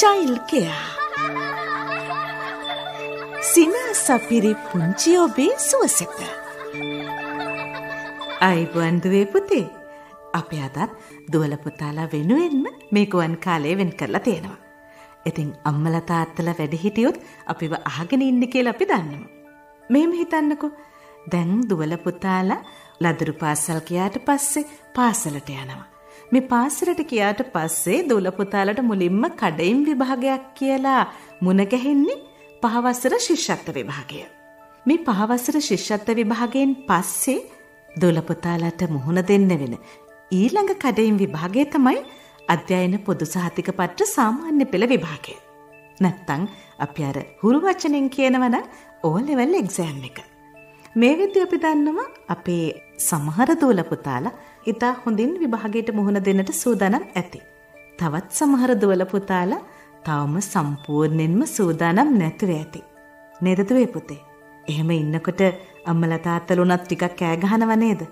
Child care සිනා සපිරි පුංචි ඔබේ සුවසෙත අයිබුවන්දුවේ පුතේ අප අදත් දුවල පුතාලා වෙනුවෙන්ම මේකුවන් කාලය වෙන් කරලා තියෙනවා. ඉතින් අම්මල තාත්තල වැඩිහිටියොත් අපිව අහගෙන ඉන්න කියලා අපි දන්නමු. මෙහෙම හිතන්නකෝ. දැන් දුවල පුතාලා ලදරු පාසල් ගියාට පස්සේ පාසලට යනවා. මේ පාසලට ගියාට පස්සේ දොළ පුතාලට මුලින්ම කඩයිම් විභාගයක් කියලා මුණ ගැහෙන්නේ පහවසර ශිෂ්‍යත්ව විභාගය. මේ පහවසර ශිෂ්‍යත්ව විභාගයෙන් පස්සේ දොළපොතාලට මුහුණ දෙන්න වෙන ඊළඟ කඩයිම් විභාගය තමයි අධ්‍යයන පොදු සහතික පත්‍ර සාමාන්‍ය පෙළ විභාගය. නැත්තං අපි අර හුරු වචනෙන් කියනවනම් ඕ ලෙවල් එක්සෑම් එක. මේකෙදි අපි දන්නවා අපේ සමහර දූල පුතාලා ඉතා හොඳින් විභාගයට මුහුණ දෙන්නට සූදානම් ඇති. තවත් සමහර දූල පුතාලා තවම සම්පූර්ණයෙන්ම සූදානම් නැතුව ඇති. නේද දුවේ පුතේ? එහෙම ඉන්නකොට අම්මලා තාත්තලුණත් ටිකක් කෑ ගහනව නේද?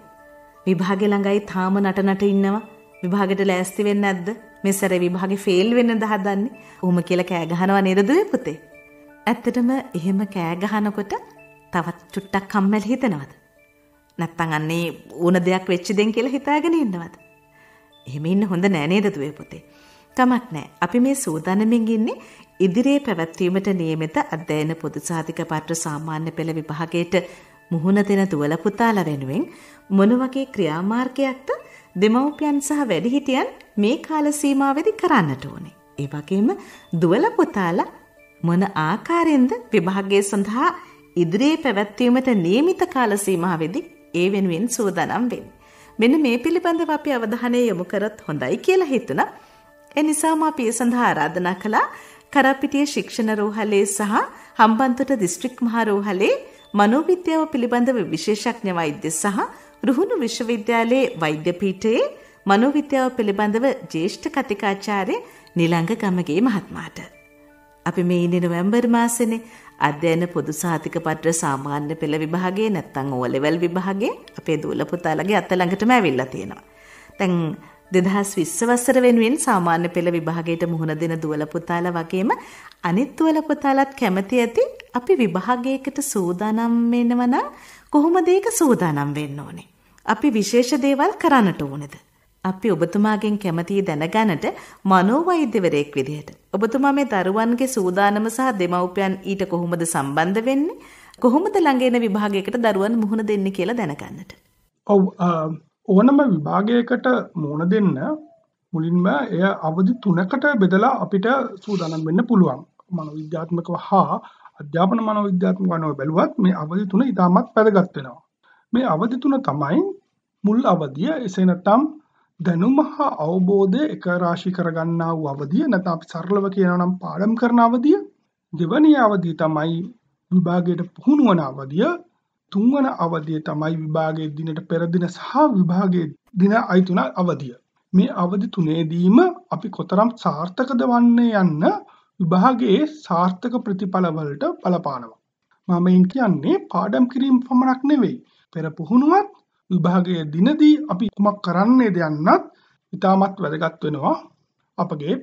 විභාගේ ළඟයි තාම නට නට ඉන්නවා. විභාගෙට ලෑස්ති වෙන්නේ නැද්ද? මෙසර විභාගේ ෆේල් වෙන්නද හදන්නේ? උහුම කියලා කෑ ගහනව නේද දුවේ පුතේ? ඇත්තටම එහෙම කෑ ගහනකොට තවත් චුට්ටක් කම්මැලි හිතනවද? නැත්තම් අන්නේ ඕන දෙයක් වෙච්ච දෙන් කියලා හිතාගෙන ඉන්නවද? එහෙම ඉන්න හොඳ නෑ නේද දුවේ පුතේ? කමක් නෑ. අපි මේ සූදානමින් ඉන්නේ ඉදිරියේ පැවැත්වීමට නියමිත අධ්‍යයන පොදු සාධික පත්‍ර සාමාන්‍ය පෙළ විභාගයට මුහුණ දෙන දුවල පුතාලා වෙනුවෙන් මොන වගේ ක්‍රියාමාර්ගයක්ද දෙමව්පියන් සහ වැඩිහිටියන් මේ කාල සීමාවෙදි කරන්නට ඕනේ. ඒ වගේම දුවල පුතාලා මොන ආකාරයෙන්ද විභාගය සඳහා ඉදිරියේ පැවැත්වීමට නියමිත කාල සීමාවෙදි ඒ වෙනුවෙන් සූදානම් වෙන්න. මෙන්න මේ පිළිබඳව අපි අවධානය යොමු කරත් හොඳයි කියලා හිතුණා. ඒ නිසාම අපි ඒ සඳහා ආරාධනා කළා කරපිටිය ශික්ෂණ රෝහලේ සහ හම්බන්තොට දිස්ත්‍රික් මහා රෝහලේ මනෝවිද්‍යාව පිළිබඳව විශේෂඥ වෛද්‍ය සහ රුහුණු විශ්වවිද්‍යාලයේ වෛද්‍ය පීඨයේ මනෝවිද්‍යාව පිළිබඳව ජ්‍යෙෂ්ඨ කතිකාචාර්ය නිලංග ගමගේ මහත්මයාට අපි මේ ඉන්නේ නොවැම්බර් මාසෙනේ අධ්‍යයන පොදු සහතික පත්‍ර සාමාන්‍ය පෙළ විභාගයේ නැත්තං ඕ ලෙවල් e විභාගේ අපේ දූල පුතාලගේ අත ළඟටම ඇවිල්ලා තියෙනවා. දැන් 2020 වසර වෙනුවෙන් සාමාන්‍ය පෙළ විභාගයට මුහුණ දෙන දුවල පුතාලා වගේම අනිත් දුවල පුතාලත් කැමති ඇති අපි විභාගයකට සූදානම් වෙනවා නම් කොහොමද ඒක සූදානම් වෙන්න ඕනේ? අපි විශේෂ දේවල් කරන්නට ඕනේද? අපි ඔබතුමාගෙන් කැමතියි දැනගන්නට මනෝවෛද්‍යවරයෙක් විදිහට. ඔබතුමා මේ දරුවන්ගේ සූදානම සහ දෙමව්පියන් ඊට කොහොමද සම්බන්ධ වෙන්නේ? කොහොමද ළඟේන විභාගයකට දරුවන් මුහුණ දෙන්නේ කියලා දැනගන්නට. ඔව් ඕනම විභාගයකට මුහුණ දෙන්න මුලින්ම එය අවදි තුනකට බෙදලා අපිට සූදානම් වෙන්න පුළුවන්. මනෝවිද්‍යාත්මකව හා අධ්‍යාපන මනෝවිද්‍යාත්මක වනෝ බැලුවත් මේ අවදි තුන ඉතාමත් වැදගත් වෙනවා. මේ අවදි තුන තමයි මුල් අවධිය එසේ නැත්නම් දැනුම හා අවබෝධය එක රාශි කරගන්නා වූ අවධිය නැත්නම් අපි සරලව කියනවා නම් පාඩම් කරන අවධිය දෙවැනි අවධිය තමයි විභාගයට පුහුණු වන අවධිය තුන්වන අවධිය තමයි විභාගයේ දිනට පෙර දින සහ විභාගයේ දින අයිතුන අවධිය මේ අවධි තුනේදීම අපි කොතරම් සාර්ථකද වන්නේ යන්න විභාගයේ සාර්ථක ප්‍රතිඵලවලට බලපානවා මම කියන්නේ පාඩම් කිරීම පමණක් නෙවෙයි පෙර පුහුණුවත් විභාගයේ දිනදී අපි කුමක් කරන්නේ දෙයන්නත් ඉතාමත් වැදගත් වෙනවා අපගේ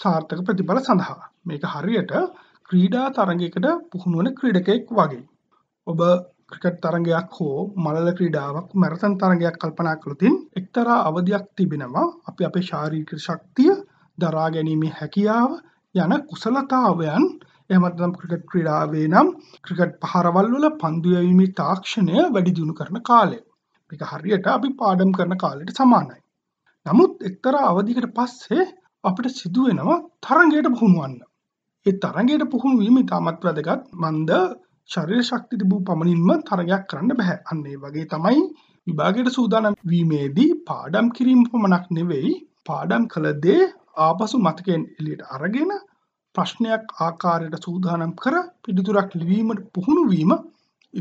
සාර්ථක ප්‍රතිඵල සඳහා. මේක හරියට ක්‍රීඩා තරගයකට පුහුණු වන ක්‍රීඩකයෙක් වගේ. ඔබ ක්‍රිකට් තරගයක් හෝ මළල ක්‍රීඩාවක් මැරතන් තරගයක් කල්පනා කළොතින් එක්තරා අවධයක් තිබෙනවා අපි අපේ ශාරීරික ශක්තිය දරා ගැනීමේ හැකියාව යන කුසලතාවයන් එමත්නම් ක්‍රිකට් ක්‍රීඩාවේ නම් ක්‍රිකට් පහරවල් වල පන්දු යැවීමේ තාක්ෂණය වැඩි දියුණු කරන කාලය. එක හරියට අපි පාඩම් කරන කාලෙට සමානයි. නමුත් එක්තරා අවධිකට පස්සේ අපිට සිදුවෙනවා තරගයට පුහුණුවන්න. ඒ තරගයට පුහුණු වීම ඉතාමත් වැදගත්. මන්ද ශරීර ශක්තිය තිබූ පමණින්ම තරගයක් කරන්න බෑ. අන්න ඒ වගේ තමයි විභාගයට සූදානම් වීමේදී පාඩම් කිරීම පමණක් නෙවෙයි පාඩම් කළ දේ ආපසු මතකයෙන් එළියට අරගෙන ප්‍රශ්නයක් ආකාරයට සූදානම් කර පිළිතුරක් ලිවීමට පුහුණු වීම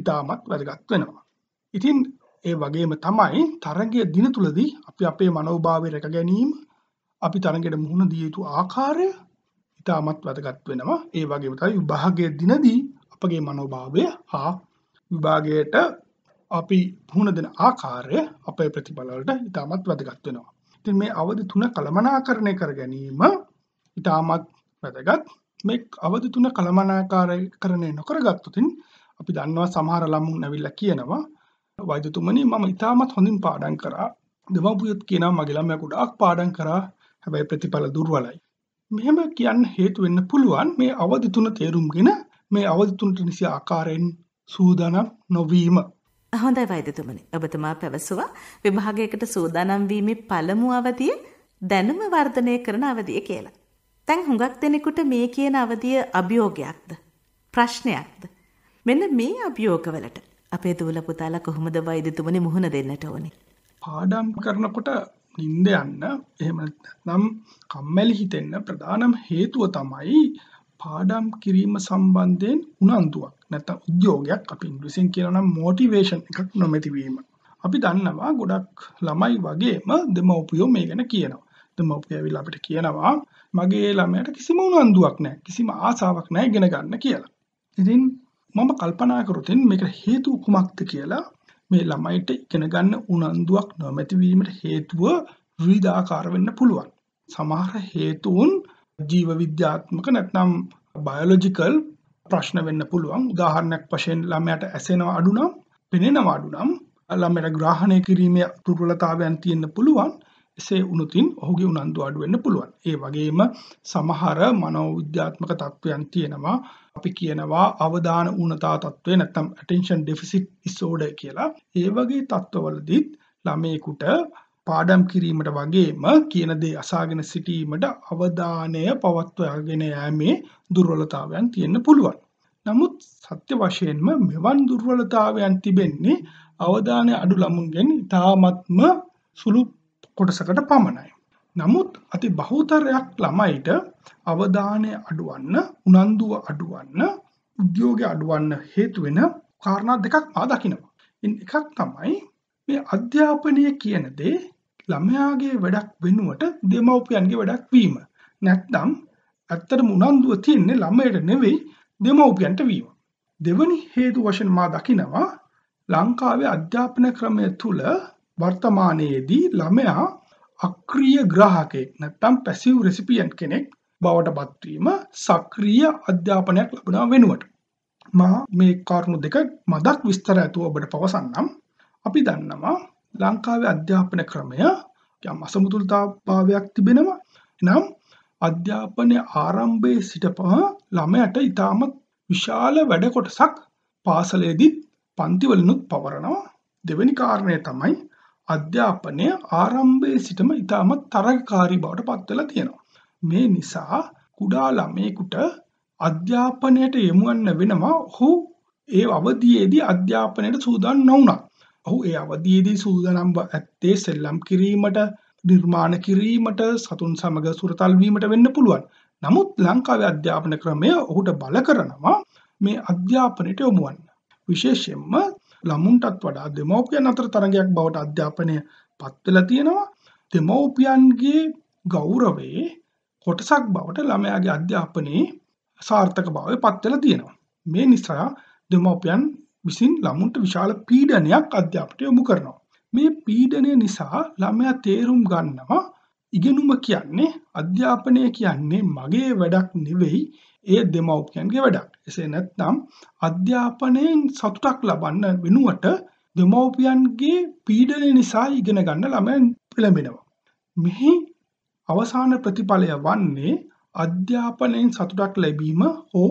ඉතාමත් වැදගත් වෙනවා. ඉතින් ඒ වගේම තමයි තරගය දින තුලදී අපි අපේ මනෝභාවය රැක ගැනීම අපි තරගයට මුහුණ දිය යුතු ආකාරය ඉතාමත් වැදගත් වෙනවා. ඒ වගේම තමයි විභාගයේ දිනදී අපගේ මනෝභාවය හා විභාගයට අපි මුහුණ දෙන ආකාරය අපේ ප්‍රතිඵලවලට ඉතාමත් වැදගත් වෙනවා. ඉතින් මේ අවධි තුන කළමනාකරණය කර ගැනීම ඉතාමත් වැදගත්. මේ අවධි තුන කළමනාකරණය නොකරගත්තොතින් අපි දන්නවා සමහර ළමුන් ඇවිල්ලා කියනවා වෛදතුමනි මම ඉතාමත් හොඳින් පාඩම් කරා. දෙමව්පියොත් කියනවා මගේ ළමයා ගොඩාක් පාඩම් කරා. හැබැයි ප්‍රතිඵල දුර්වලයි. මෙහෙම කියන්න හේතු වෙන්න පුළුවන් මේ අවදි තුන තේරුම්ගෙන මේ අවදි තුනට නිසි ආකාරයෙන් සූදානම් නොවීම. හොඳයි වෛදතුමනි. ඔබතුමා පැවසුවා විභාගයකට සූදානම් වීමේ පළමු අවධිය දැනුම වර්ධනය කරන අවධිය කියලා. දැන් හුඟක් දෙනෙකුට මේ කියන අවධිය අභියෝගයක්ද? ප්‍රශ්නයක්ද? මෙන්න මේ අභියෝගවලට අපේ දූල පුතාලා කොහොමද වෛද්‍යතුමනි මුහුණ දෙන්නට ඕනේ? පාඩම් කරනකොට නිින්ද යන්න එහෙම නැත්නම් කම්මැලි හිතෙන්න ප්‍රධානම හේතුව තමයි පාඩම් කිරීම සම්බන්ධයෙන් උනන්දුවක් නැත්නම් උද්‍යෝගයක් අපි ඉංග්‍රීසියෙන් කියනවා නම් motivation එකක් නොමැති වීම. අපි දන්නවා ගොඩක් ළමයි වගේම දෙමව්පියෝ මේ ගැන කියනවා. දෙමව්පිය ඇවිල්ලා අපිට කියනවා මගේ ළමයට කිසිම උනන්දුවක් නැහැ. කිසිම ආසාවක් නැහැ ඉගෙන ගන්න කියලා. ඉතින් මම කල්පනා කරොතින් මේක හේතුව කුමක්ද කියලා මේ ළමයිට ඉගෙන ගන්න උනන්දුවක් නොමැති වීමට හේතුව විවිධාකාර වෙන්න පුළුවන්. සමහර හේතුන් ජීව විද්‍යාත්මක නැත්නම් බයෝලොජිකල් ප්‍රශ්න වෙන්න පුළුවන්. උදාහරණයක් වශයෙන් ළමයාට ඇසෙනව අඩු නම්, පෙනෙනව අඩු නම්, ළමයට ග්‍රහණය කිරීමේ දුර්වලතාවයන් තියෙන්න පුළුවන්. එසේ වුණුතින් ඔහුගේ උනන්දු අඩු වෙන්න පුළුවන්. ඒ වගේම සමහර මනෝවිද්‍යාත්මක තත්ත්වයන් තියෙනවා. අපි කියනවා අවදාන ඌනතා තත්ත්වය නැත්නම් attention deficit disorder කියලා. ඒ වගේ තත්ත්වවලදීත් ළමයෙකුට පාඩම් කිරීමට වගේම කියන දේ අසාගෙන සිටීමට අවධානය පවත්වාගෙන යෑමේ දුර්වලතාවයන් තියෙන්න පුළුවන්. නමුත් සත්‍ය වශයෙන්ම මෙවන් දුර්වලතාවයන් තිබෙන්නේ අවධානය අඩු ළමුන්ගෙන් ඉතාමත්ම සුළු කොටසකට පමණයි. නමුත් අති බහුතරයක් ළමයිට අවධානය අඩුවන්න උනන්දුව අඩුවන්න උද්‍යෝග අඩුවන්න හේතුවෙන කාරණා දෙකක් මා දකිනවා. එකක් තමයි මේ අධ්‍යාපනය කියන දේ ළමයාගේ වැඩක් වෙනුවට දෙමව්පියන්ගේ වැඩක් වීම. නැත්නම් ඇත්තටම උනන්දුව තියන්නේ ළමයට නෙවෙයි දෙමව්පියන්ට වීම. දෙවනි හේතු වශයෙන් මා දකිනවා ලංකාවේ අධ්‍යාපන ක්‍රමය තුළ වර්තමානයේදී ළමයා අක්‍රිය ග්‍රාහකෙක් නැත්තම් පැසිව් රෙසිපියන්ට් කෙනෙක් බවට පත්වීම සක්‍රිය අධ්‍යාපනයක් ලබනා වෙනුවට. මා මේ කාරණු දෙක මදක් විස්තර ඇතුව ඔබට පවසන්නම් අපි දන්නවා ලංකාවේ අධ්‍යාපන ක්‍රමය යම් අසමුතුල්තාභාවයක් තිබෙනවා නම් අධ්‍යාපනය ආරම්භයේ සිට පහ ළමයට ඉතාමත් විශාල වැඩ කොටසක් පාසලේදීත් පන්තිවලනුත් පවරනවා දෙවැනි කාරණය තමයි අධ්‍යාපනය ආරම්භයේ සිටම ඉතාමත් තරගකාරී බවට පත්වලා තියෙනවා. මේ නිසා කුඩා ළමයෙකුට අධ්‍යාපනයට යොමුවන්න වෙනවා ඔහු ඒ අවධියේදී අධ්‍යාපනයට සූදානම් නොවුණා. ඔහු ඒ අවධියේදී සූදානම් ඇත්තේ සෙල්ලම් කිරීමට, නිර්මාණ කිරීමට, සතුන් සමග සුරතල් වීමට වෙන්න පුළුවන්. නමුත් ලංකාවේ අධ්‍යාපන ක්‍රමය ඔහුට බල කරනවා මේ අධ්‍යාපනයට යොමුවන්න. විශේෂයෙන්ම ළමුන්ටත් වඩා දෙමව්පියන් අතර තරගයක් බවට අධ්‍යාපනය පත් වෙලා තියෙනවා. දෙමව්පියන්ගේ ගෞරවයේ කොටසක් බවට ළමයාගේ අධ්‍යාපනයේ සාර්ථක භාවය පත් වෙලා තියෙනවා. මේ නිසා දෙමව්පියන් විසින් ළමුන්ට විශාල පීඩනයක් අධ්‍යාපනයට යොමු කරනවා. මේ පීඩනය නිසා ළමයා තේරුම් ගන්නවා ඉගෙනුම කියන්නේ අධ්‍යාපනය කියන්නේ මගේ වැඩක් නෙවෙයි ඒ දෙමව්පියන්ගේ වැඩක්. එසේ නැත්නම් අධ්‍යාපනයෙන් සතුටක් ලබන්න වෙනුවට දෙමව්පියන්ගේ පීඩනය නිසා ඉගෙන ගන්න ළමයන් පෙළඹෙනවා. මෙහි අවසාන ප්‍රතිඵලය වන්නේ අධ්‍යාපනයෙන් සතුටක් ලැබීම හෝ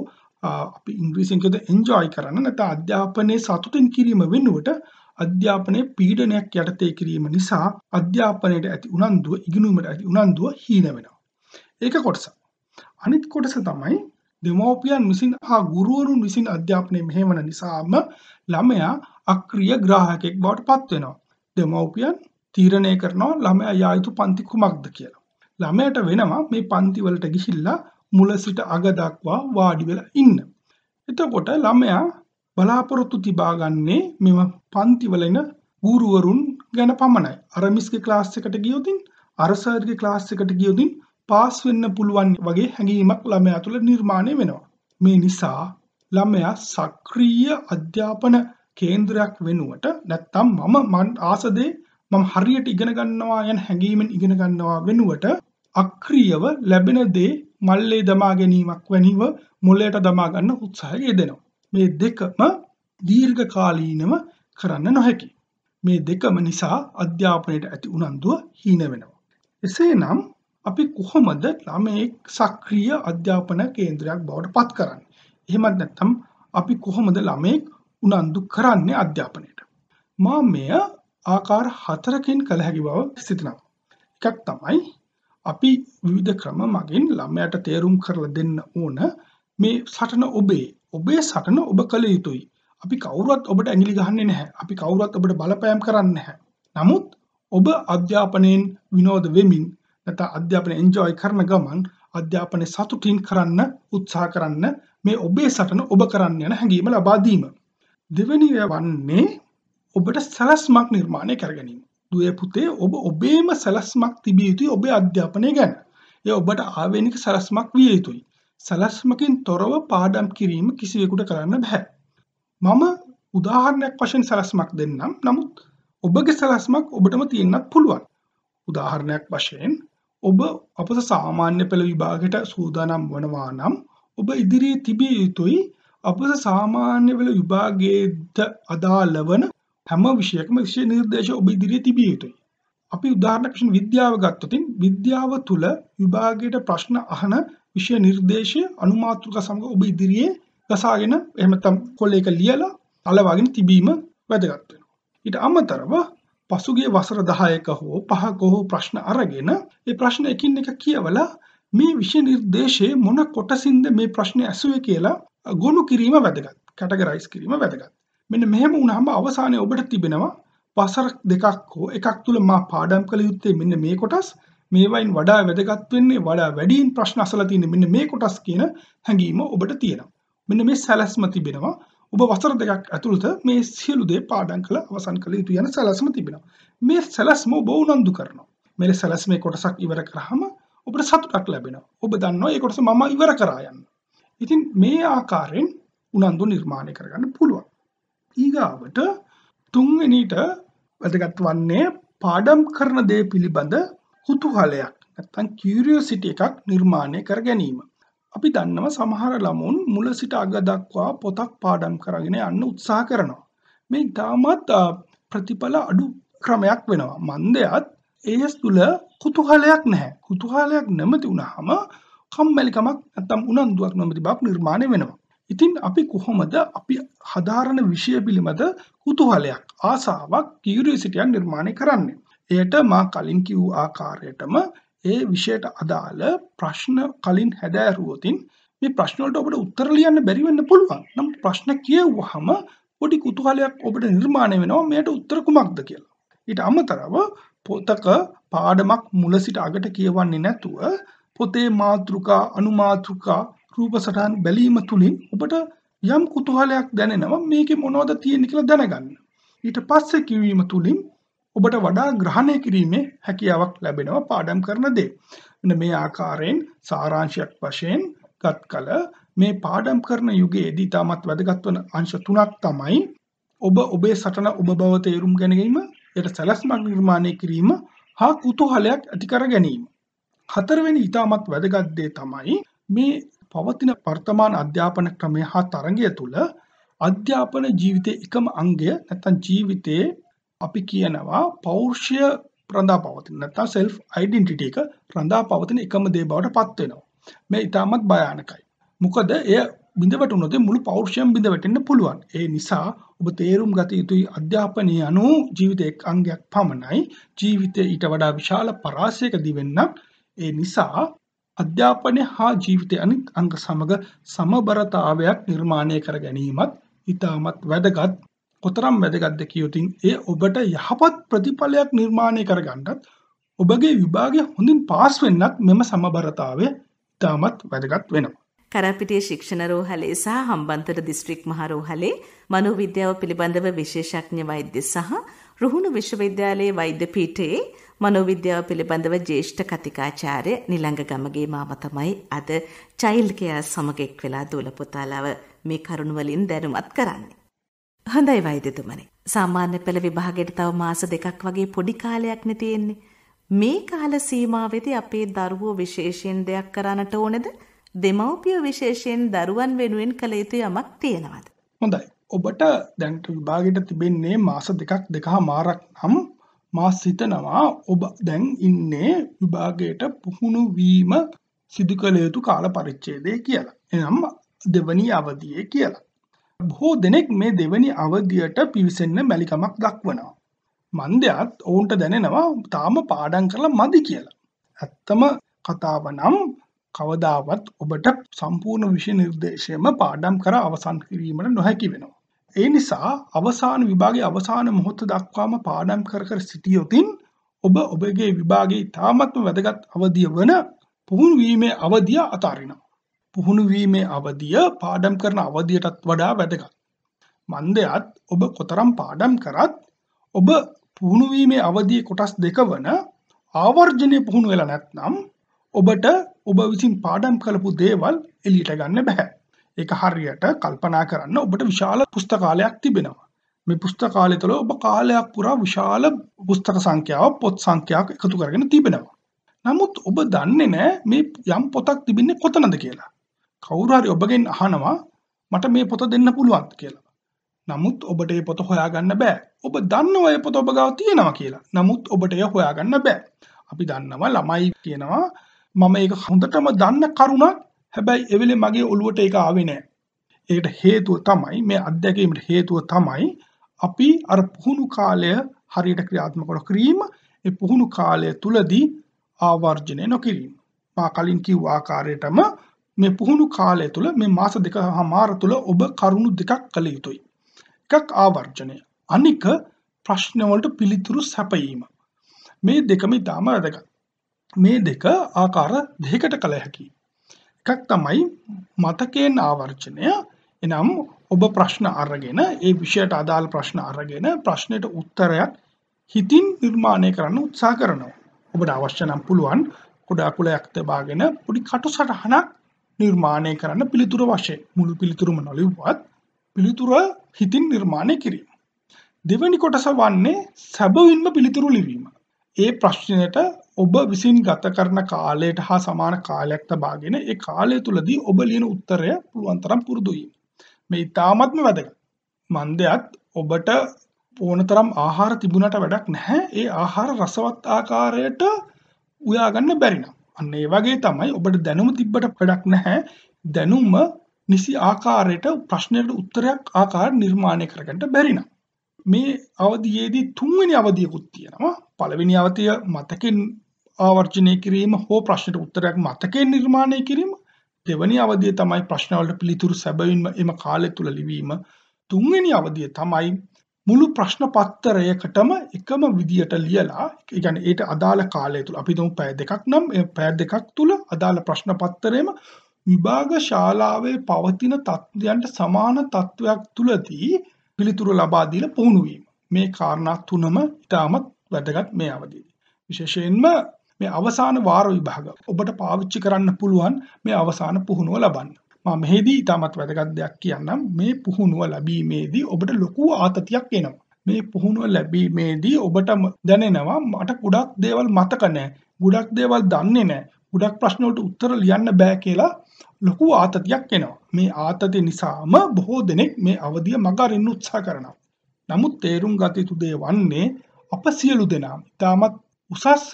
අපි ඉංග්‍රීසියෙන් කියද එන්ජොයි කරන්න නැත්නම් අධ්‍යාපනයේ සතුටින් කිරීම වෙනුවට අධ්‍යාපනයේ පීඩනයක් යටතේ කිරීම නිසා අධ්‍යාපනයට ඇති උනන්දුව ඉගෙනීමට ඇති උනන්දුව හීන වෙනවා. ඒක කොටස. අනිත් කොටස තමයි දෙමෝපියන් විසින් හා ගුරුවරුන් විසින් අධ්‍යාපනය මෙහෙවන නිසාම ළමයා අක්‍රිය ග්‍රාහකෙක් බවට පත්වෙනවා. දෙමව්පියන් තීරණය කරනවා ළමයා යා යුතු පන්ති කුමක්ද කියලා. ළමයට වෙනවා මේ පන්ති වලට ගිහිල්ලා මුල සිට අග දක්වා වාඩි වෙලා ඉන්න. එතකොට ළමයා බලාපොරොත්තු තිබාගන්නේ මෙම පන්ති වල ඉන ගුරුවරුන් ගැන පමණයි. අර මිස්ගේ ක්ලාස් එකට ගියොතින් අර සර්ගේ ක්ලාස් එකට ගියොතින් පාස් වෙන්න පුළුවන් වගේ හැඟීමක් ළමයා තුළ නිර්මාණය වෙනවා. මේ නිසා ළමයා සක්‍රීය අධ්‍යාපන කේන්ද්‍රයක් වෙනුවට නැත්තම් මම මන් ආසදේ මම හරියට ඉගෙන ගන්නවා යන හැඟීමෙන් ඉගෙන ගන්නවා වෙනුවට අක්‍රියව ලැබෙන දේ මල්ලේ දමා ගැනීමක් වැනිව මොලයට දමා ගන්න උත්සාහය යෙදෙනවා. මේ දෙකම දීර්ඝ කාලීනව කරන්න නොහැකි. මේ දෙකම නිසා අධ්‍යාපනයට ඇති උනන්දුව හීන වෙනවා. එසේනම් අපි කොහොමද ළමයෙක් සක්‍රීය අධ්‍යාපන කේන්ද්‍රයක් බවට පත් කරන්නේ. එහෙමත් නැත්නම් අපි කොහොමද ළමයෙක් උනන්දු කරන්නේ අධ්‍යාපනයට. මා මෙය ආකාර හතරකින් කළ හැකි බව සිතනවා. එකක් තමයි අපි විවිධ ක්‍රම මගින් ළමයට තේරුම් කරලා දෙන්න ඕන මේ සටන ඔබේ. ඔබේ සටන ඔබ කළ යුතුයි. අපි කවුරුවත් ඔබට ඇඟිලි ගහන්නේ නැහැ. අපි කවුරුවත් ඔබට බලපෑම් කරන්නේ නැහැ. නමුත් ඔබ අධ්‍යාපනයෙන් විනෝද වෙමින් නැත්නම් අධ්‍යාපනය එන්ජොයි කරන ගමන් අධ්‍යාපනය සතුටින් කරන්න උත්සාහ කරන්න මේ ඔබේ සටන ඔබ කරන්න යන හැඟීම ලබා දීම. දෙවෙනි වන්නේ ඔබට සැලැස්මක් නිර්මාණය කර ගැනීම. දුවේ පුතේ ඔබ ඔබේම සැලැස්මක් තිබිය යුතුයි ඔබේ අධ්‍යාපනය ගැන. එය ඔබට ආවේනික සැලැස්මක් විය යුතුයි. සැලැස්මකින් තොරව පාඩම් කිරීම කිසිවෙකුට කරන්න බෑ. මම උදාහරණයක් වශයෙන් සැලැස්මක් දෙන්නම්. නමුත් ඔබගේ සැලැස්මක් ඔබටම තියෙන්නත් පුළුවන්. උදාහරණයක් වශයෙන් ඔබ අපස සාමාන්‍ය පෙළ විභාගයට සූදානම් වනවා නම් ඔබ ඉදිරියේ තිබිය යුතුයි අපස සාමාන්‍ය පෙළ විභාගයේද අදාළවන හැම විෂයකම විෂය නිර්දේශ ඔබ ඉදිරියේ තිබිය යුතුයි. අපි උදාහරණයක් විද්‍යාව ගත්තොතින් විද්‍යාව තුල විභාගයට ප්‍රශ්න අහන විෂය නිර්දේශය අනුමාත්‍රක සමග ඔබ ඉදිරියේ ගසාගෙන එහෙම නැත්නම් කොල්ලේක ලියලා අලවගෙන තිබීම වැදගත් වෙනවා. ඊට අමතරව පසුගිය වසර 10ක හෝ 5ක හෝ ප්‍රශ්න අරගෙන ඒ ප්‍රශ්න එකින් එක කියවලා මේ විෂය නිර්දේශයේ මොන කොටසින්ද මේ ප්‍රශ්නේ ඇසුවේ කියලා ගොනු කිරීම වැදගත්. කැටගරයිස් කිරීම වැදගත්. මෙන්න මෙහෙම වුණාම අවසානයේ ඔබට තිබෙනවා වසර දෙකක් හෝ එකක් තුල මා පාඩම් කළ යුත්තේ මෙන්න මේ කොටස් මේවයින් වඩා වැදගත් වෙන්නේ වඩා වැඩියෙන් ප්‍රශ්න අසලා තියෙන්නේ මෙන්න මේ කොටස් කියන හැඟීම ඔබට තියෙනවා. මෙන්න මේ සැලැස්ම තිබෙනවා. ඔබ වසර දෙකක් ඇතුළත මේ සියලු දේ පාඩම් කළ අවසන් කළ යුතු යන සැලැස්ම තිබෙනවා. මේ සැලැස්ම ඔබ උනන්දු කරනවා. මේ සැලැස්මේ කොටසක් ඉවර කරාම ඔබට සතුටක් ලැබෙනවා. ඔබ දන්නවා ඒ කොටස මම ඉවර කරා යන්න. ඉතින් මේ ආකාරයෙන් උනන්දු නිර්මාණය කරගන්න පුළුවන්. ඊගාවට තුන්වෙනිට වැදගත් වන්නේ පාඩම් කරන දේ පිළිබඳ කුතුහලයක් නැත්තම් කියුරියොසිටි එකක් නිර්මාණය කර ගැනීම. අපි දන්නවා සමහර ළමුන් මුල සිට අග දක්වා පොතක් පාඩම් කරගෙන යන්න උත්සාහ කරනවා. මේ ඉතාමත් ප්‍රතිඵල අඩු ක්‍රමයක් වෙනවා. මන්දයත් ඒස් තුළ කුතුහලයක් නැහැ. කුතුහලයක් නැමති වුණාම කම්මැලිකමක් නැත්තම් උනන්දුවක් නොමැති බවක් නිර්මාණය වෙනවා. ඉතින් අපි කොහොමද අපි හදාරන විෂය පිළිබඳ කුතුහලයක් ආසාවක් කියරියසිටියක් නිර්මාණය කරන්නේ. එයට මා කලින් කිව් ආකාරයටම ඒ විෂයට අදාළ ප්‍රශ්න කලින් හැදෑරුවොතින් මේ ප්‍රශ්නවලට ඔබට උත්තර ලියන්න බැරි වෙන්න පුළුවන්. නම් ප්‍රශ්න කියවුවහම පොඩි කුතුහලයක් ඔබට නිර්මාණය වෙනවා මෙයට උත්තර කුමක්ද කියලා. ඊට අමතරව පොතක පාඩමක් මුල සිට අගට කියවන්නේ නැතුව පොතේ මාතෘකා අනුමාතෘකා රූප සටහන් බැලීම තුලින් ඔබට යම් කුතුහලයක් දැනෙනවා මේකේ මොනවද තියෙන්නේ කියලා දැනගන්න. ඊට පස්සේ කිවීම තුලින් ඔබට වඩා ග්‍රහණය කිරීමේ හැකියාවක් ලැබෙනවා පාඩම් කරන දේ. මෙන්න මේ ආකාරයෙන් සාරාංශයක් වශයෙන් ගත් කල මේ පාඩම් කරන යුගයේදී තාමත් වැදගත් වන අංශ තුනක් තමයි ඔබ ඔබේ සටන ඔබ බව තේරුම් ගැනීම, එයට සැලැස්මක් නිර්මාණය කිරීම හා කුතුහලයක් ඇති කර ගැනීම. හතරවෙනි ඊටමත් වැදගත් දේ තමයි මේ පවතින වර්තමාන අධ්‍යාපන ක්‍රමය හා තරඟය තුළ අධ්‍යාපන ජීවිතයේ එකම අංගය නැත්නම් ජීවිතයේ අපි කියනවා පෞර්ෂය රඳා පවතින නැත්නම් self identity එක රඳා පවතින එකම දේ බවට පත් වෙනවා. මේ ඊටමත් භයානකයි. මොකද එය බිඳවැටුණොත් මුළු පෞර්ෂයම බිඳවැටෙන්න පුළුවන්. ඒ නිසා ඔබ තේරුම් ගත යුතුයි අධ්‍යාපනයේ අනු ජීවිතයේ අංගයක් පමණයි. ජීවිතය ඊට වඩා විශාල පරාසයක දිවෙන්නක්. ඒ නිසා අධ්‍යාපනය හා ජීවිතය අනිත් අංග සමග සමබරතාවයක් නිර්මාණය කර ගැනීමත් ඉතාමත් වැදගත් කොතරම් වැදගත්ද කියොතින් ඒ ඔබට යහපත් ප්‍රතිඵලයක් නිර්මාණය කරගන්නත් ඔබගේ විභාගය හොඳින් පාස් වෙන්නත් මෙම සමබරතාවය ඉතාමත් වැදගත් වෙනවා. කරපිටිය ශික්ෂණ රෝහලේ සහ හම්බන්තොට දිස්ත්‍රික් මහරෝහලේ මනෝවිද්‍යාව පිළිබඳව විශේෂඥ වෛද්‍ය සහ රුහුණු විශ්වවිද්‍යාලයේ වෛද්‍ය පීඨයේ මනෝවිද්‍යාව පිළිබඳව ජ්‍යෙෂ්ඨ කතිකාචාර්ය නිලංග ගමගේ මාව තමයි අද චයිල්ඩ් කෙයා සමගෙක් වෙලා දූල පුතාලව මේ කරුණ වලින් දැනුවත් කරන්නේ. හොඳයි වෛද්‍යතුමනි. සාමාන්‍ය පෙළ විභාගයට තව මාස දෙකක් වගේ පොඩි කාලයක්නේ තියෙන්නේ. මේ කාල සීමාවෙදී අපේ දරුවෝ විශේෂයෙන් දෙයක් කරන්නට ඕනේද? දෙමව්පිය විශේෂයෙන් දරුවන් වෙනුවෙන් කළ යුතු යමක් තියෙනවද? හොඳයි. ඔබට දැන් විභාගයට තිබෙන්නේ මාස දෙකක් දෙකහා මාරක් නම් මා සිතනවා ඔබ දැන් ඉන්නේ විභාගයට පුහුණු වීම සිදු කළ යුතු කාල පරිච්ඡේදය කියලා. එනම් දෙවනි අවධියේ කියලා. බොහෝ දෙනෙක් මේ දෙවැනි අවධියට පිවිසෙන්න මැලිකමක් දක්වනවා. මන්දයත් ඔවුන්ට දැනෙනවා තාම පාඩන් කරලා මදි කියලා. ඇත්තම කතාව නම් කවදාවත් ඔබට සම්පූර්ණ විෂය නිර්දේශයම පාඩම් කර අවසන් කිරීමට නොහැකි වෙනවා. ඒ නිසා අවසාන විභාගයේ අවසාන මොහොත දක්වාම පාඩම් කර කර සිටියොතින් ඔබ ඔබගේ විභාගයේ තාමත්ම වැදගත් අවධිය වන පුහුණු වීමේ අවධිය අතාරිනවා. පුහුණුවීමේ අවධිය පාඩම් කරන අවධියටත් වඩා වැදගත්. මන්දයත් ඔබ කොතරම් පාඩම් කරත් ඔබ පුහුණුවීමේ අවධිය කොටස් දෙක වන ආවර්ජනය පුහුණු වෙලා නැත්නම් ඔබට ඔබ විසින් පාඩම් කළපු දේවල් එලීට ගන්න බැහැ. ඒක හරියට කල්පනා කරන්න ඔබට විශාල පුස්තකාලයක් තිබෙනවා. මේ පුස්තකාලය තුළ ඔබ කාලයක් පුරා විශාල පුස්තක සංඛ්‍යාව පොත් සංඛ්‍යාවක් එකතු කරගෙන තිබෙනවා. නමුත් ඔබ දන්නේ නැහැ මේ යම් පොතක් තිබෙන්නේ කොතනද කියලා. කවුරු හරි ඔබගෙන් අහනවා මට මේ පොත දෙන්න පුළුවන්ද කියලා. නමුත් ඔබට ඒ පොත හොයාගන්න බෑ. ඔබ දන්නවා ඒ පොත ඔබ ගාව තියෙනවා කියලා. නමුත් ඔබට එය හොයාගන්න බෑ. අපි දන්නවා ළමයි කියනවා මම ඒක හොඳටම දන්න කරුණක්. හැබැයි ඒ වෙලේ මගේ ඔළුවට ඒක ආවේ නෑ. ඒකට හේතුව තමයි මේ අත්දැකීමට හේතුව තමයි අපි අර පුහුණු කාලය හරියට ක්‍රියාත්මක කිරීම ඒ පුහුණු කාලය තුලදී ආවර්ජනය නොකිරීම. මා කලින් කිව්ව ආකාරයටම මේ පුහුණු කාලය තුළ මේ මාස දෙක හමාර තුළ ඔබ කරුණු දෙකක් කළ යුතුයි. එකක් ආවර්ජනය. අනික ප්‍රශ්නවලට පිළිතුරු සැපයීම. මේ දෙකම ඉතාම වැදගත්. මේ දෙක ආකාර දෙකකට කළ හැකියි. එකක් තමයි මතකයෙන් ආවර්ජනය එනම් ඔබ ප්‍රශ්න අරගෙන ඒ විෂයට අදාළ ප්‍රශ්න අරගෙන ප්‍රශ්නයට උත්තරයක් හිතින් නිර්මාණය කරන්න උත්සා කරනවා. ඔබට අවශ්‍ය නම් පුළුවන් කොඩා කුලයක් තබාගෙන පොඩි කටු සටහනක් නිර්මාණය කරන්න පිළිතුර වශයෙන් මුළු පිළිතුරුම නොලිව්වත් පිළිතුර හිතින් නිර්මාණය කිරීම. දෙවැනි කොටස වන්නේ සැබවින්ම පිළිතුරු ලිවීම. ඒ ප්‍රශ්නයට ඔබ විසින් ගත කරන කාලයට හා සමාන කාලයක් තබාගෙන ඒ කාලය තුළදී ඔබ ලියන උත්තරය පුළුවන් තරම් පුරුදු වීම. මේ ඉතාමත්ම වැදගත්. මන්දයත් ඔබට ඕන තරම් ආහාර තිබුණට වැඩක් නැහැ. ඒ ආහාර රසවත් ආකාරයට උයාගන්න බැරි නම්. අන්න ඒ වගේ තමයි ඔබට දැනුම තිබ්බට වැඩක් නැහැ දැනුම නිසි ආකාරයට ප්‍රශ්නයට උත්තරයක් ආකාර නිර්මාණය කරගන්න බැරි නම් මේ අවධියේදී තුන්වෙනි අවධියකුත් තියෙනවා පළවෙනි අවධිය මතකෙන් ආවර්ජනය කිරීම හෝ ප්‍රශ්නට උත්තරයක් මතකයෙන් නිර්මාණය කිරීම දෙවැනි අවධිය තමයි ප්‍රශ්නවලට පිළිතුරු සැබවින්ම එම කාලය තුළ ලිවීම තුන්වෙනි අවධිය තමයි මුළු ප්‍රශ්න පත්තරයකටම එකම විදියට ලියලා ඉගැන ඒට අදාළ කාලය තුළ අපිතුම පෑ දෙකක් නම් පෑ දෙකක් තුළ අදාළ ප්‍රශ්න පත්තරයම විභාග ශාලාවේ පවතින තත්ත්වයන්ට සමාන තත්ත්වයක් තුළදී පිළිතුරු ලබාදීල පුහුණුවීම මේ කාරණා තුනම ඉතාමත් වැදගත් මේ අවදී. විශේෂයෙන්ම මේ අවසාන වාර විභාග ඔබට පාවිච්චි කරන්න පුළුවන් මේ අවසාන පුහුණුව ලබන්න. මම මෙහිදී ඉතාමත් වැදගත් දෙයක් කියන්නම් මේ පුහුණුව ලැබීමේදී ඔබට ලොකු ආතතියක් එනවා. මේ පුහුණුව ලැබීමේදී ඔබට දැනෙනවා මට ගොඩක් දේවල් මතක නැහැ. ගොඩක් දේවල් දන්නේ නැහැ. ගොඩක් ප්‍රශ්න වලට උත්තර ලියන්න බෑ කියලා ලොකු ආතතියක් එනවා. මේ ආතතිය නිසාම බොහෝ දෙනෙක් මේ අවධිය මගහරින්න උත්සාහ කරනවා. නමුත් තේරුම් ගත යුතු දේ වන්නේ අප සියලු දෙනාම ඉතාමත් උසස්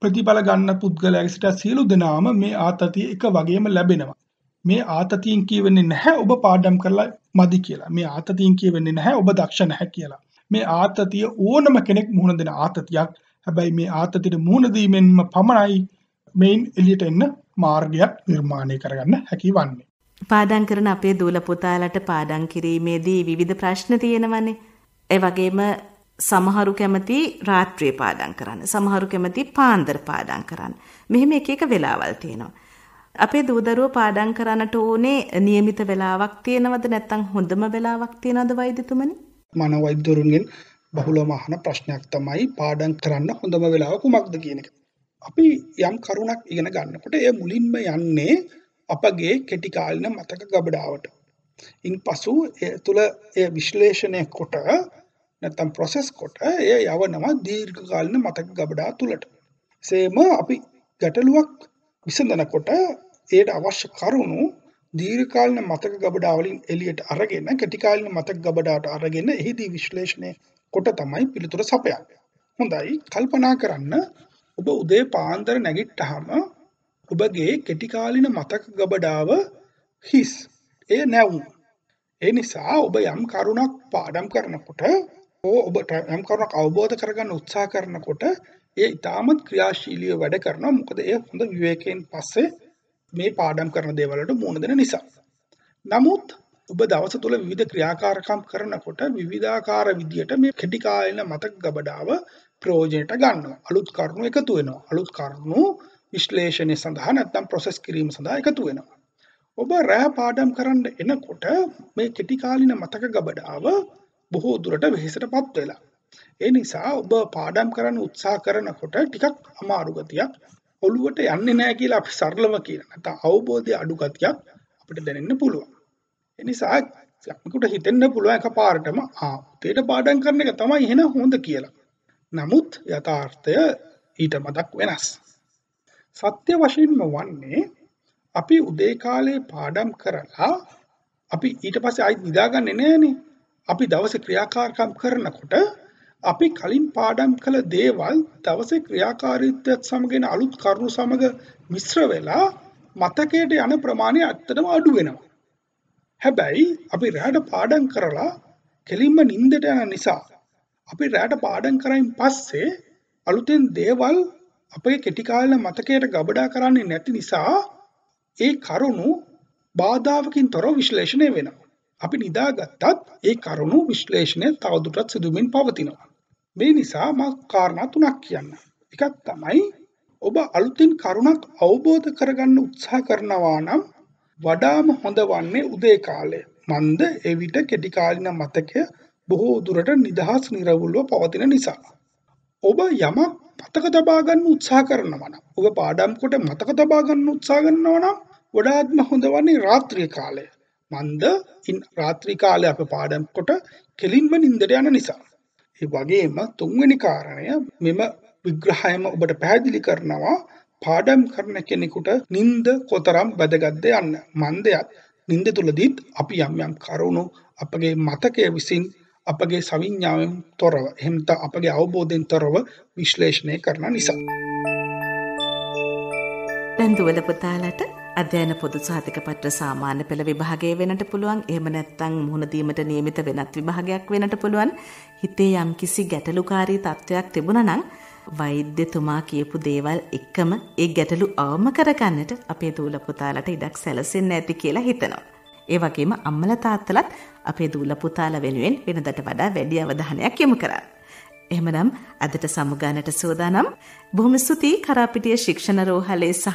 ප්‍රතිඵල ගන්න පුද්ගලයාගේ සිට සියලු දෙනාම මේ ආතතිය එක වගේම ලැබෙනවා. මේ ආතතියෙන් කියවෙන්නේ නැහැ ඔබ පාඩම් කරලා මදි කියලා. මේ ආතතියෙන් කියවෙන්නේ නැහැ ඔබ දක්ෂ නැහැ කියලා. මේ ආතතිය ඕනම කෙනෙක් මුහුණ දෙන ආතතියක්. හැබැයි මේ ආතතියට මුහුණ දීමෙන්ම පමණයි මේන් එළියට එන්න මාර්ගයක් නිර්මාණය කරගන්න හැකි වන්නේ. පාඩම් කරන අපේ දූල පුතාලට පාඩම් කිරීමේදී විවිධ ප්‍රශ්න තියෙනවනේ. ඒ වගේම සමහරු කැමති රාත්‍රියේ පාඩම් කරන්න. සමහරු කැමති පාන්දර පාඩම් කරන්න. මෙහෙම එක එක වෙලාවල් තියෙනවා. අපේ දූදරුව පාඩම් කරන්නට ඕනේ નિયમિત වෙලාවක් තියෙනවද නැත්නම් හොඳම වෙලාවක් තියෙනවද වෛද්‍යතුමනි? මනෝ වෛද්‍යවරුන්ගෙන් බහුලවම අහන ප්‍රශ්නයක් තමයි පාඩම් කරන්න හොඳම වෙලාව කුමක්ද කියන එක. අපි යම් කරුණක් ඉගෙන ගන්නකොට ඒ මුලින්ම යන්නේ අපගේ කෙටි කාලින මතක ගබඩාවට. ඉන් පසු ඒ තුළ ඒ විශ්ලේෂණය කොට නැත්තම් ප්‍රොසෙස් කොට එය යවනවා දීර්ඝ කාලින මතක ගබඩා තුළට. සේම අපි ගැටලුවක් විසඳනකොට ඒට අවශ්‍ය කරුණු දීර්ඝකාලීන මතක ගබඩාවලින් එළියට අරගෙන කෙටිකාලීන මතක ගබඩාවට අරගෙන එහිදී විශ්ලේෂණය කොට තමයි පිළිතුර සපයන්නේ. හොඳයි කල්පනා කරන්න ඔබ උදේ පාන්දර නැගිට්ටහම ඔබගේ කෙටිකාලීන මතක ගබඩාව හිස් එය නැවුම්. ඒ නිසා ඔබ යම් කරුණක් පාඩම් කරනකොට හෝ ඔබ ටම් කරුණක් අවබෝධ කරගන්න උත්සා කරනකොට ඒ ඉතාමත් ක්‍රියාශීලිය වැඩ කරනවා මොකද ඒ හොඳ විවේකයෙන් පස්සේ මේ පාඩම් කරන දේවලට මුහුණ දෙන නිසා. නමුත් ඔබ දවස තුළ විධ ක්‍රියාකාරකම් කරනකොට විවිධාකාර විදියට මේ කෙටිකාලන මතක ගබඩාව ප්‍රෝජනයට ගන්න අලුත් කරුණු එකතු වෙනවා අලුත් කරුණු විශ්ලේෂණය සඳහා නැත්තම් ප්‍රොසෙස් කිරීම සඳහා එකතු වෙනවා. ඔබ රෑ පාඩම් කරන්න එනකොට මේ කෙටිකාලින මතක ගබඩාව බොහෝ දුරට වෙහෙසටපත් වෙලා. ඒ නිසා ඔබ පාඩම් කරන්න උත්සාහ කරනකොට ටිකක් අමාරු ගතියක් ඔළුවට යන්නේ නැහැ කියලා අපි සරලව කියන නැත්නම් අවබෝධය අඩු ගතියක් අපිට දැනෙන්න පුළුවන්. ඒ නිසා අපිට හිතෙන්න පුළුවන් එකපාරටම ආ උතේට පාඩම් කරන එක තමයි එහෙන හොඳ කියලා. නමුත් යථාර්ථය ඊට මතක් වෙනස්. සත්‍ය වශයෙන්ම වන්නේ අපි උදේ කාලේ පාඩම් කරලා අපි ඊට පස්සේ ආයෙත් නිදාගන්නේ නැහනේ. අපි දවසේ ක්‍රියාකාරකම් කරනකොට අපි කලින් පාඩම් කළ දේවල් දවසේ ක්‍රියාකාරීත්වයත් සමග අලුත් කරුණු සමග මිශ්‍ර වෙලා මතකයට යන ප්‍රමාණය ඇත්තටම අඩු වෙනවා. හැබැයි අපි රැට පාඩම් කරලා කෙලින්ම නිින්දට යන නිසා අපි රැට පාඩම් කරයින් පස්සේ අලුතෙන් දේවල් අපේ කෙටි කාලේ මතකයට ගබඩා කරන්නේ නැති නිසා ඒ කරුණු බාධාවකින් තොරව විශ්ලේෂණය වෙනවා. අපි නිදාගත්තත් ඒ කරුණු විශ්ලේෂණය තවදුරටත් සිදුමින් පවතිනවා. මේ නිසා මා කාරණා තුනක් කියන්න. එකක් තමයි ඔබ අලුතින් කරුණක් අවබෝධ කරගන්න උත්සාහ කරනවා නම් වඩාම හොඳ වන්නේ උදේ කාලය. මන්ද එවිට කෙටිකාලින මතකය බොහෝ දුරට නිදහස් නිරවුල්ව පවතින නිසා. ඔබ යමක් මතක තබාගන්න උත්සාහ කරනවා නම් ඔබ පාඩම් කොට මතක තබාගන්න උත්සාහ කරනවා නම් වඩාත්ම හොඳ වන්නේ රාත්‍රී කාලය. මන්ද රාත්‍රී කාලය අප පාඩම් කොට කෙලින්ම නින්දට යන නිසා. ඒ වගේම තුන්වෙනි කාරණය මෙම විග්‍රහයම ඔබට පැහැදිලි කරනවා පාඩම් කරන කෙනෙකුට නින්ද කොතරම් වැදගත්ද යන්න. මන්දයත් නින්ද තුලදීත් අපි යම් යම් කරුණු අපගේ මතකය විසින් අපගේ සවිඥාවෙන් තොරව එහෙමත අපගේ අවබෝධයෙන් තොරව විශ්ලේෂණය කරන නිසා. පැන්දුවල පුතාලට අධ්‍යයන පොදු සහතික පත්‍ර සාමාන්‍ය පෙළ විභාගය වෙනට පුළුවන් එහෙම නැත්නම් මුහුණදීමට නියමිත වෙනත් විභාගයක් වෙනට පුළුවන් හිතේ යම්කිසි ගැටලුකාරී තත්ත්වයක් තිබුණා නම් වෛද්‍යතුමා කියපු දේවල් එක්කම ඒ ගැටලු අවම කරගන්නට අපේ දූල පුතාලට ඉඩක් සැලසෙන්නේ නැති කියලා හිතනවා. ඒ වගේම අම්මලා තාත්තලත් අපේ දූල පුතාලා වෙනුවෙන් වෙනදට වඩා වැඩි අවධානයක් යොමු කරා. එහෙමනම් අදට සමුගානට සෝදානම් බොහොම ස්තුතියි කරාපිටිය ශික්ෂණ රෝහලේ සහ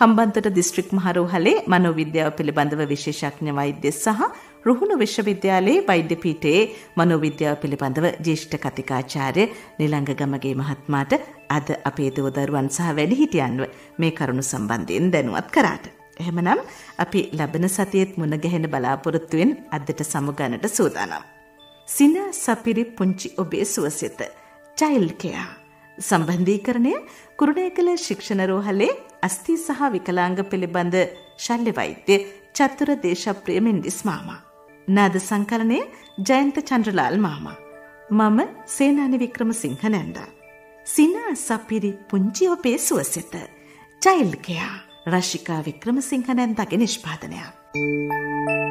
හම්බන්තොට දිස්ත්‍රික් මහරෝහලේ මනෝවිද්‍යාව පිළිබඳව විශේෂඥ වෛද්‍ය සහ රුහුණු විශ්වවිද්‍යාලයේ වෛද්‍ය පීඨයේ මනෝවිද්‍යාව පිළිබඳව ජ්‍යෙෂ්ඨ කතිකාචාර්ය නිලංගගමගේ මහත්මයාට අද අපේ දෝදරුවන් සහ වැඩිහිටියන්ව මේ කරුණු සම්බන්ධයෙන් දැනුවත් කරාට. එහෙමනම් අපි ලබන සතියේත් මුණ ගැහෙන බලාපොරොත්තුෙන් අදට සමුගානට සෝදානම්. සින සපිරි පුංචි ඔබේ සුවසෙත චයිල්කයා. සම්බන්ධීකරණය කුරුණය කළ ශික්ෂණ රෝහලේ අස්ති සහ විකලාංග පිළිබඳ ශල්්‍ය වෛද්‍ය චත්තුර දේශප්‍රිය මෙන්ඩිස් මාමා. නාද සංකලනය ජයන්ත චන්ද්‍රලාල් මාමා. මම සේනානි වික්‍රම සිංහ නැන්ද. සිනා සපිරි පුංචි ඔබේ සුවසෙත. චයිල්කයා රශිකා වික්‍රම සිංහ නැන්දගේ නිෂ්පාදනයක්. Thank you.